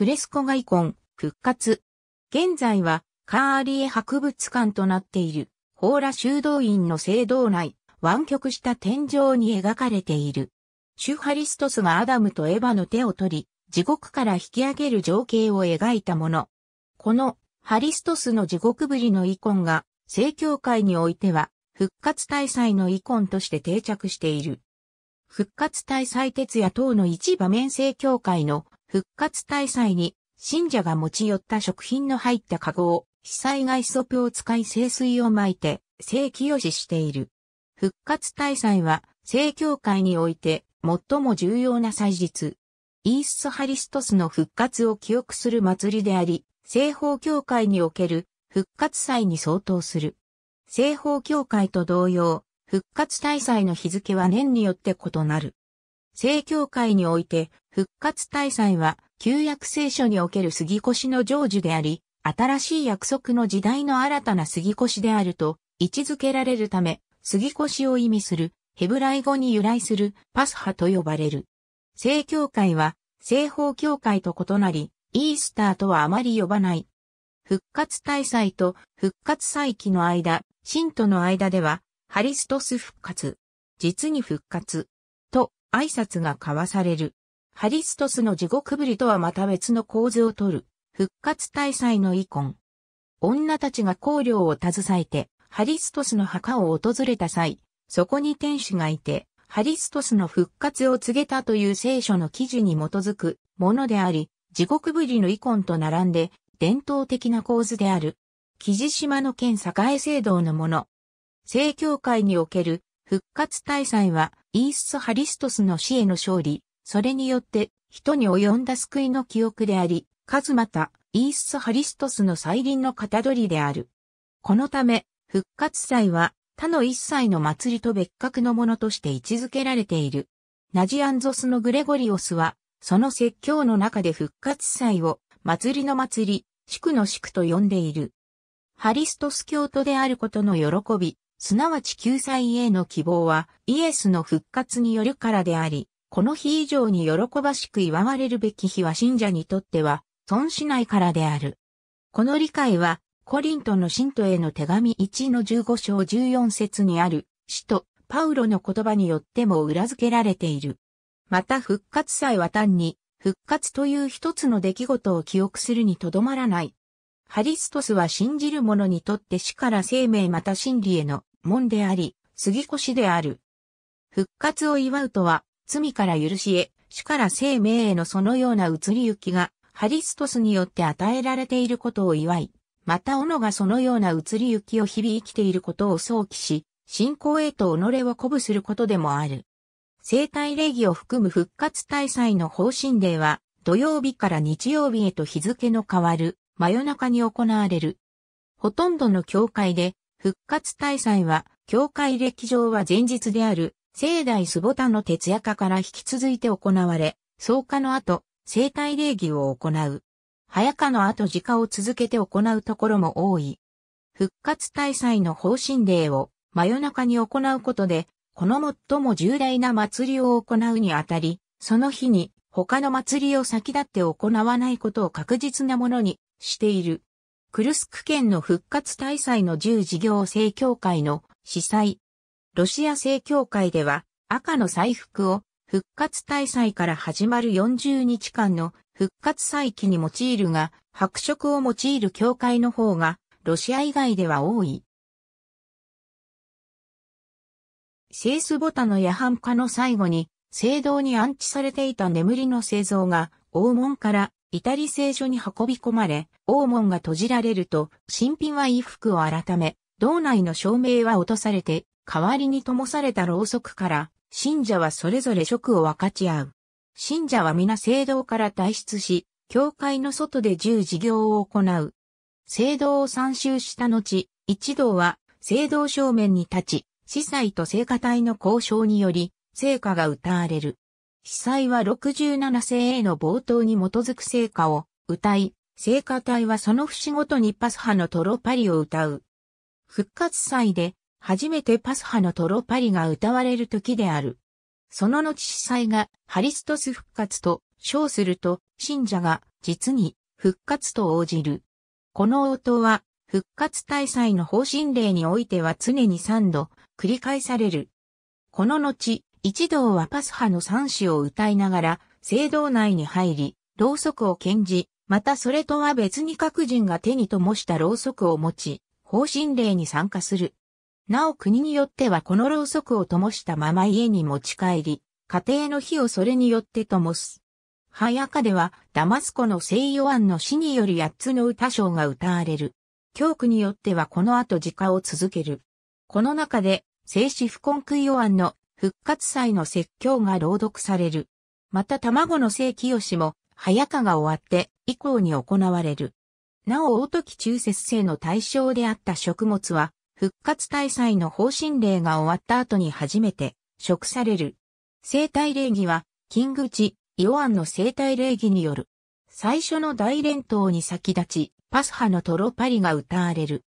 フレスコがイコン、復活。現在は、カーリエ博物館となっている、ホーラ修道院の聖堂内、湾曲した天井に描かれている。シュハリストスがアダムとエヴァの手を取り、地獄から引き上げる情景を描いたもの。この、ハリストスの地獄ぶりのイコンが、正教会においては、復活大祭のイコンとして定着している。復活大祭徹夜等の一場面正教会の復活大祭に信者が持ち寄った食品の入ったカゴを被災外ソプを使い聖水を巻いて聖清ししている。復活大祭は聖教会において最も重要な祭日。イースハリストスの復活を記憶する祭りであり、西方教会における復活祭に相当する。西方教会と同様、復活大祭の日付は年によって異なる。正教会において、復活大祭は、旧約聖書における杉越の成就であり、新しい約束の時代の新たな杉越であると位置づけられるため、杉越を意味するヘブライ語に由来するパスハと呼ばれる。正教会は正方教会と異なり、イースターとはあまり呼ばない。復活大祭と復活祭期の間、信徒の間では、ハリストス復活、実に復活挨拶が交わされる。ハリストスの地獄ぶりとはまた別の構図をとる、復活大祭の遺恨。女たちが香料を携えて、ハリストスの墓を訪れた際、そこに天使がいて、ハリストスの復活を告げたという聖書の記事に基づくものであり、地獄ぶりの遺恨と並んで、伝統的な構図である。木地島の県栄聖堂のもの。聖教会における復活大祭は、イース・ハリストスの死への勝利、それによって、人に及んだ救いの記憶であり、数また、イース・ハリストスの再臨の型取りである。このため、復活祭は、他の一切の祭りと別格のものとして位置づけられている。ナジアンゾスのグレゴリオスは、その説教の中で復活祭を、祭りの祭り、宿の宿と呼んでいる。ハリストス教徒であることの喜び、すなわち救済への希望はイエスの復活によるからであり、この日以上に喜ばしく祝われるべき日は信者にとっては損しないからである。この理解は、コリントの信徒への手紙1の15章14節にある、使徒、パウロの言葉によっても裏付けられている。また復活祭は単に、復活という一つの出来事を記憶するにとどまらない。ハリストスは信じる者にとって死から生命また真理への門であり、杉越である。復活を祝うとは、罪から許しへ、主から生命へのそのような移り行きが、ハリストスによって与えられていることを祝い、また斧がそのような移り行きを日々生きていることを想起し、信仰へと己を鼓舞することでもある。生体礼儀を含む復活大祭の方針令は、土曜日から日曜日へと日付の変わる、真夜中に行われる。ほとんどの教会で、復活大祭は、教会歴上は前日である、聖大スボタの徹夜家から引き続いて行われ、草加の後、生体礼儀を行う。早かの後自家を続けて行うところも多い。復活大祭の方針礼を真夜中に行うことで、この最も重大な祭りを行うにあたり、その日に他の祭りを先立って行わないことを確実なものにしている。クルスク県の復活大祭の十事業正教会の司祭。ロシア正教会では赤の祭服を復活大祭から始まる40日間の復活祭期に用いるが、白色を用いる教会の方がロシア以外では多い。セースボタの夜半化の最後に、聖堂に安置されていた眠りの製造が、黄門からイタリ製書に運び込まれ、大門が閉じられると、新品は衣服を改め、道内の照明は落とされて、代わりに灯されたろうそくから、信者はそれぞれ職を分かち合う。信者は皆聖堂から退出し、教会の外で十事業を行う。聖堂を参集した後、一同は聖堂正面に立ち、司祭と聖歌隊の交渉により、聖歌が歌われる。被災は67世への冒頭に基づく聖歌を歌い、聖歌隊はその節ごとにパスハのトロパリを歌う。復活祭で初めてパスハのトロパリが歌われる時である。その後司祭がハリストス復活と称すると信者が実に復活と応じる。この応答は復活大祭の方針令においては常に3度繰り返される。この後、一同はパス派の三子を歌いながら、聖堂内に入り、ろうそくを献じ、またそれとは別に各人が手に灯したろうそくを持ち、方針令に参加する。なお国によってはこのろうそくを灯したまま家に持ち帰り、家庭の火をそれによって灯す。早かでは、ダマスコの聖ヨアンの死による八つの歌唱が歌われる。教区によってはこの後自家を続ける。この中で、聖子不根悔ヨアンの復活祭の説教が朗読される。また卵の聖清も、早かが終わって以降に行われる。なお大時中節制の対象であった食物は、復活大祭の方針令が終わった後に初めて食される。生体礼儀は、金口、イオアンの生体礼儀による。最初の大連投に先立ち、パスハのトロパリが歌われる。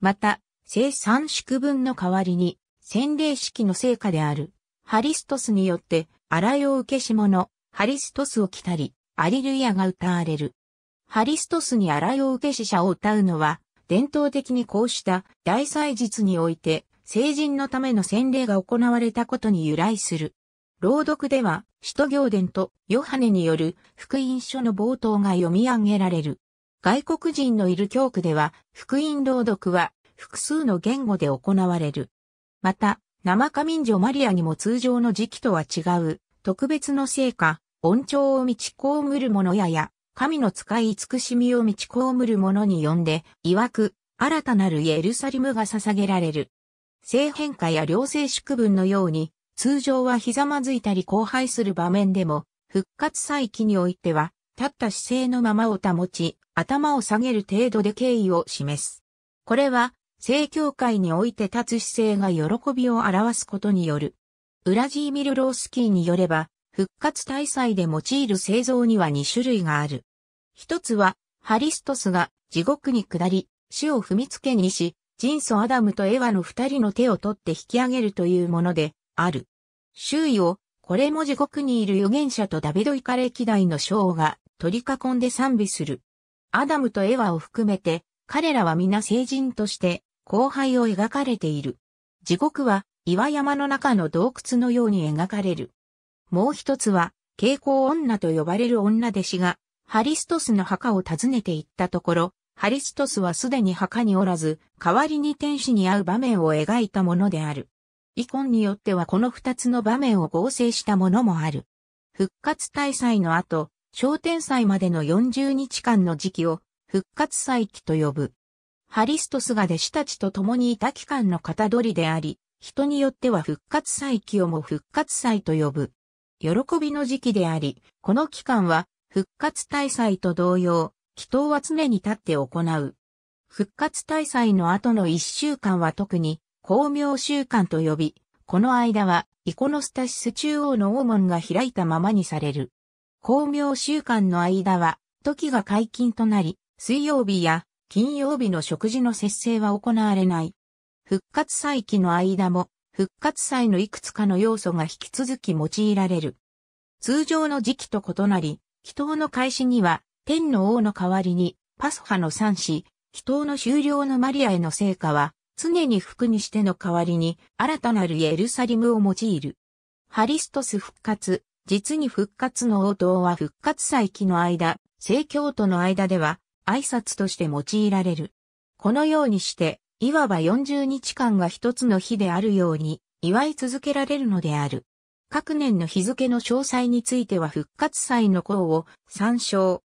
また、生産祝分の代わりに、洗礼式の成果である、ハリストスによって、荒いを受けし者、ハリストスを着たり、アリルイアが歌われる。ハリストスに荒いを受けし者を歌うのは、伝統的にこうした大祭日において、成人のための洗礼が行われたことに由来する。朗読では、使徒行伝とヨハネによる福音書の冒頭が読み上げられる。外国人のいる教区では、福音朗読は複数の言語で行われる。また、生仮民女マリアにも通常の時期とは違う、特別の成果、恩寵を満ちこむる者やや、神の使い慈しみを満ちこむる者に呼んで、曰く、新たなるエルサリムが捧げられる。性変化や良性祝文のように、通常はひざまずいたり荒廃する場面でも、復活再起においては、立った姿勢のままを保ち、頭を下げる程度で敬意を示す。これは、正教会において立つ姿勢が喜びを表すことによる。ウラジーミル・ロースキーによれば、復活大祭で用いる製造には2種類がある。一つは、ハリストスが地獄に下り、死を踏みつけにし、人祖アダムとエワの二人の手を取って引き上げるというもので、ある。周囲を、これも地獄にいる預言者とダビドイカレ歴代の章が取り囲んで賛美する。アダムとエワを含めて、彼らは皆聖人として後輩を描かれている。地獄は岩山の中の洞窟のように描かれる。もう一つは、蛍光女と呼ばれる女弟子が、ハリストスの墓を訪ねていったところ、ハリストスはすでに墓におらず、代わりに天使に会う場面を描いたものである。イコンによってはこの二つの場面を合成したものもある。復活大祭の後、昇天祭までの40日間の時期を、復活祭期と呼ぶ。ハリストスが弟子たちと共にいた期間の型取りであり、人によっては復活祭清も復活祭と呼ぶ。喜びの時期であり、この期間は復活大祭と同様、祈祷は常に立って行う。復活大祭の後の一週間は特に、光明週間と呼び、この間は、イコノスタシス中央の大門が開いたままにされる。光明週間の間は、時が解禁となり、水曜日や金曜日の食事の節制は行われない。復活祭期の間も、復活祭のいくつかの要素が引き続き用いられる。通常の時期と異なり、祈祷の開始には、天の王の代わりに、パスハの三子、祈祷の終了のマリアへの成果は、常に服にしての代わりに、新たなるエルサリムを用いる。ハリストス復活、実に復活の王道は復活祭期の間、聖教徒の間では、挨拶として用いられる。このようにして、いわば40日間が一つの日であるように、祝い続けられるのである。各年の日付の詳細については復活祭の項を参照。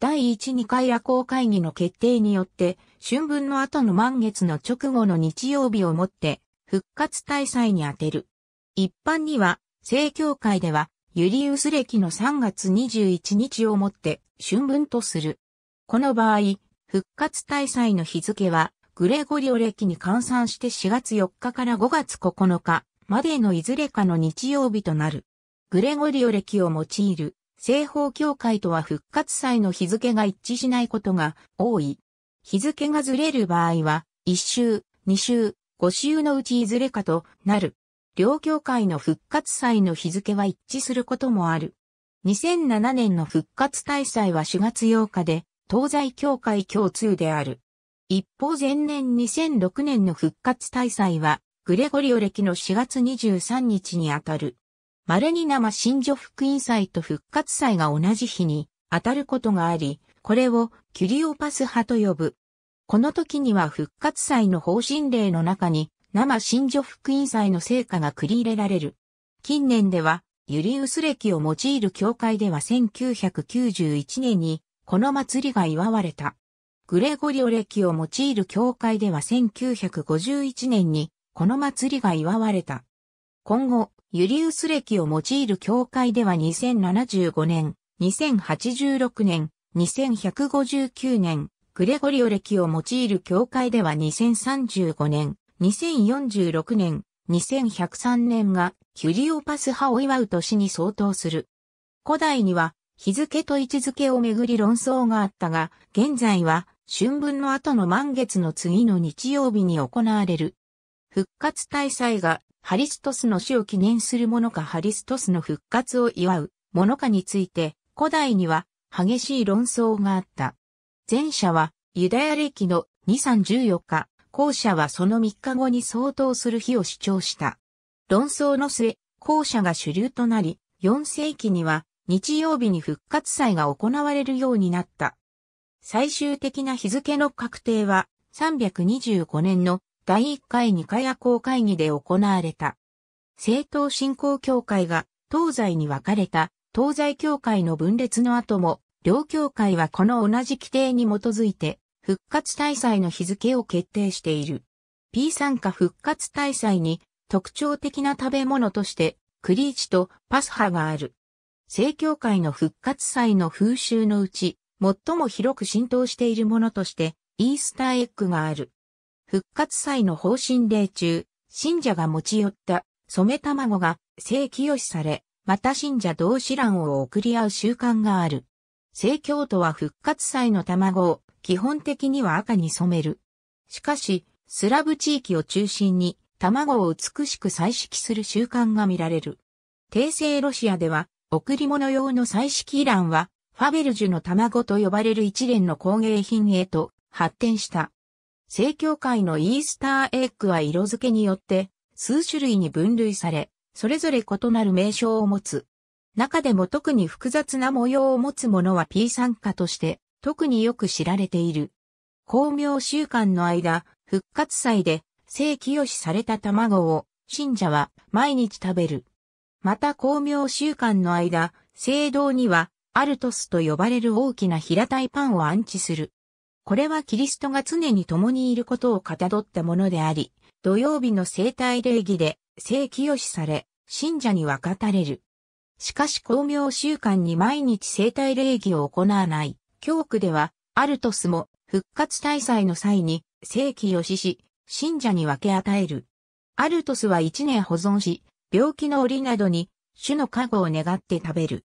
第12回夜行会議の決定によって、春分の後の満月の直後の日曜日をもって、復活大祭に充てる。一般には、正教会では、ユリウス暦の3月21日をもって、春分とする。この場合、復活大祭の日付は、グレゴリオ暦に換算して4月4日から5月9日までのいずれかの日曜日となる。グレゴリオ暦を用いる西方教会とは復活祭の日付が一致しないことが多い。日付がずれる場合は、1週、2週、5週のうちいずれかとなる。両教会の復活祭の日付は一致することもある。2007年の復活大祭は4月8日で、東西協会共通である。一方前年2006年の復活大祭は、グレゴリオ歴の4月23日にあたる。稀に生新女福音祭と復活祭が同じ日に当たることがあり、これをキュリオパス派と呼ぶ。この時には復活祭の方針令の中に生新女福音祭の成果が繰り入れられる。近年ではユリウス歴を用いる教会では1991年にこの祭りが祝われた。グレゴリオ歴を用いる教会では1951年にこの祭りが祝われた。今後、ユリウス歴を用いる教会では2075年、2086年、2159年、グレゴリオ歴を用いる教会では2035年、2046年、2103年がキュリオパス派を祝う年に相当する。古代には日付と位置づけをめぐり論争があったが、現在は春分の後の満月の次の日曜日に行われる。復活大祭がハリストスの死を記念するものかハリストスの復活を祝うものかについて古代には激しい論争があった。前者はユダヤ歴の2,3,14日、後者はその3日後に相当する日を主張した。論争の末、後者が主流となり、4世紀には日曜日に復活祭が行われるようになった。最終的な日付の確定は325年の第1回2回夜行会議で行われた。政党振興協会が東西に分かれた東西協会の分裂の後も、両協会はこの同じ規定に基づいて復活大祭の日付を決定している。P 参加復活大祭に特徴的な食べ物として、クリーチとパスハがある。正教会の復活祭の風習のうち、最も広く浸透しているものとして、イースターエッグがある。復活祭の方針例中、信者が持ち寄った染め卵が正清しされ、また信者同士欄を送り合う習慣がある。正教徒は復活祭の卵を基本的には赤に染める。しかし、スラブ地域を中心に卵を美しく彩色する習慣が見られる。帝政ロシアでは贈り物用の彩色イランは、ファベルジュの卵と呼ばれる一連の工芸品へと発展した。正教会のイースターエッグは色付けによって数種類に分類され、それぞれ異なる名称を持つ。中でも特に複雑な模様を持つものは P 参加として特によく知られている。巧明週間の間、復活祭で正清しされた卵を信者は毎日食べる。また光明習慣の間、聖堂には、アルトスと呼ばれる大きな平たいパンを安置する。これはキリストが常に共にいることをかたどったものであり、土曜日の生体礼儀で、聖清しされ、信者に分かたれる。しかし公明習慣に毎日生体礼儀を行わない、教区では、アルトスも復活大祭の際に、聖清しし、信者に分け与える。アルトスは一年保存し、病気の折などに、種の加護を願って食べる。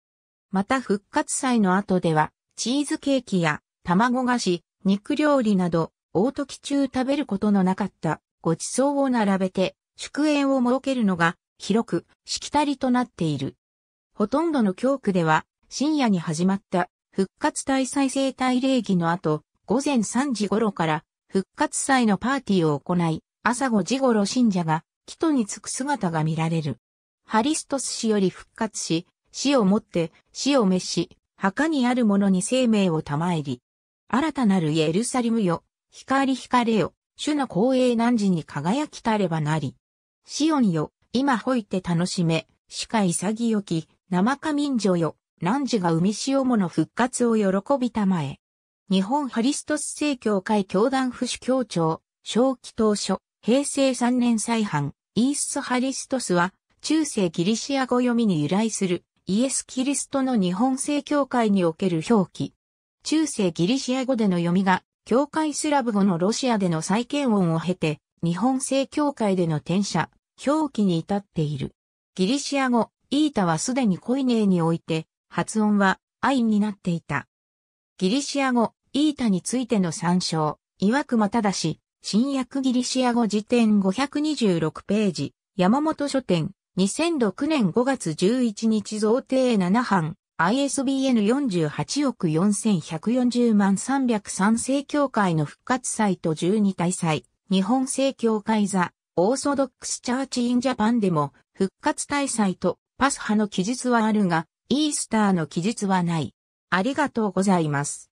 また復活祭の後では、チーズケーキや卵菓子、肉料理など、大時中食べることのなかったご馳走を並べて、祝宴を設けるのが、広く、しきたりとなっている。ほとんどの教区では、深夜に始まった復活大祭生体礼儀の後、午前3時頃から復活祭のパーティーを行い、朝5時頃信者が帰途につく姿が見られる。ハリストス氏より復活し、死をもって死を召し、墓にある者に生命を賜り、新たなるエルサリムよ、光光れよ、主の光栄何時に輝きたればなり。シオンよ、今吠いて楽しめ、しか潔き、生か民女よ、何時が海潮もの復活を喜びたまえ。日本ハリストス正教会教団府主教調、正気当初。平成3年再版、イース・ハリストスは、中世ギリシア語読みに由来する、イエス・キリストの日本正教会における表記。中世ギリシア語での読みが、教会スラブ語のロシアでの再建音を経て、日本正教会での転写、表記に至っている。ギリシア語、イータはすでにコイネーにおいて、発音は、アインになっていた。ギリシア語、イータについての参照、岩だ正、新約ギリシア語辞典526ページ、山本書店、2006年5月11日贈呈7版、ISBN 48億4140万303世教会の復活祭と12大祭、日本世教会座、オーソドックスチャーチインジャパンでも、復活大祭とパス派の記述はあるが、イースターの記述はない。ありがとうございます。